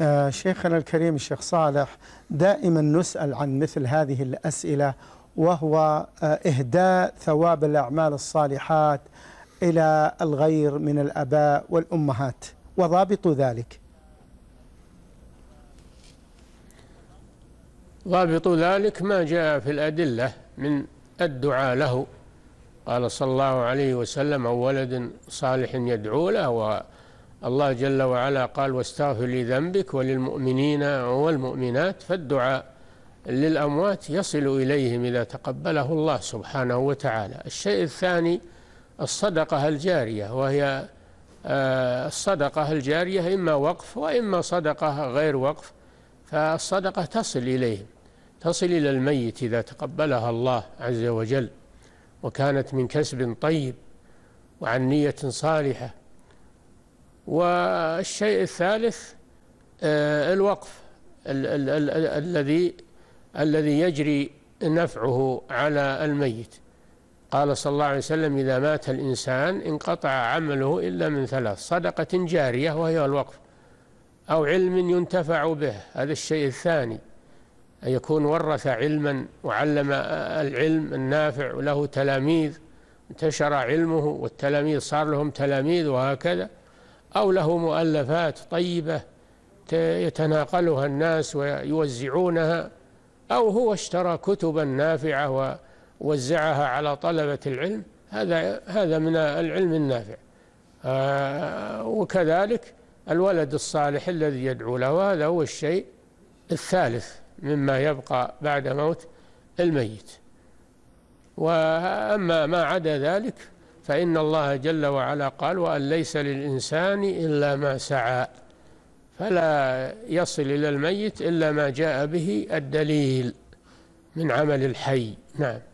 آه شيخنا الكريم الشيخ صالح دائما نسأل عن مثل هذه الأسئلة وهو آه إهداء ثواب الأعمال الصالحات إلى الغير من الأباء والأمهات وضابط ذلك ضابط ذلك ما جاء في الأدلة من الدعاء له قال صلى الله عليه وسلم ولد صالح يدعو له و الله جل وعلا قال واستغفر لذنبك وللمؤمنين والمؤمنات فالدعاء للأموات يصل إليهم إذا تقبله الله سبحانه وتعالى الشيء الثاني الصدقة الجارية وهي آه، الصدقة الجارية إما وقف وإما صدقة غير وقف فالصدقة تصل إليهم تصل إلى الميت إذا تقبلها الله عز وجل وكانت من كسب طيب وعن نية صالحة والشيء الثالث آه، الوقف الذي الذي يجري نفعه على الميت قال صلى الله عليه وسلم إذا مات الإنسان انقطع عمله إلا من ثلاث صدقة جارية وهي الوقف أو علم ينتفع به هذا الشيء الثاني أن يكون ورث علما وعلم العلم النافع وله تلاميذ انتشر علمه والتلاميذ صار لهم تلاميذ وهكذا أو له مؤلفات طيبة يتناقلها الناس ويوزعونها أو هو اشترى كتبا نافعة ووزعها على طلبة العلم هذا هذا من العلم النافع آه، وكذلك الولد الصالح الذي يدعو له وهذا هو الشيء الثالث مما يبقى بعد موت الميت وأما ما عدا ذلك فإن الله جل وعلا قال وأن ليس للإنسان إلا ما سعى فلا يصل إلى الميت إلا ما جاء به الدليل من عمل الحي نعم